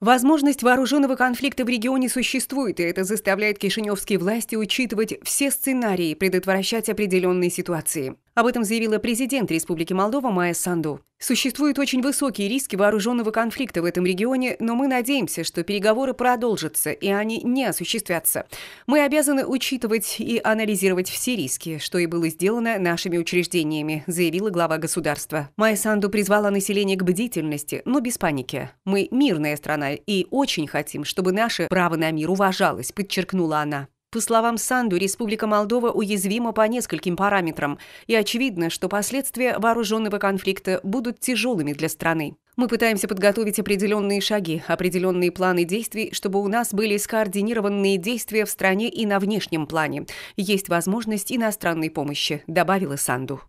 Возможность вооруженного конфликта в регионе существует, и это заставляет кишиневские власти учитывать все сценарии предотвращать определенные ситуации. Об этом заявила президент Республики Молдова Майя Санду. Существуют очень высокие риски вооруженного конфликта в этом регионе, но мы надеемся, что переговоры продолжатся и они не осуществятся. Мы обязаны учитывать и анализировать все риски, что и было сделано нашими учреждениями, заявила глава государства. Майя Санду призвала население к бдительности, но без паники. Мы мирная страна и очень хотим, чтобы наше право на мир уважалось, подчеркнула она. По словам Санду, Республика Молдова уязвима по нескольким параметрам, и очевидно, что последствия вооруженного конфликта будут тяжелыми для страны. Мы пытаемся подготовить определенные шаги, определенные планы действий, чтобы у нас были скоординированные действия в стране и на внешнем плане. Есть возможность иностранной помощи, добавила Санду.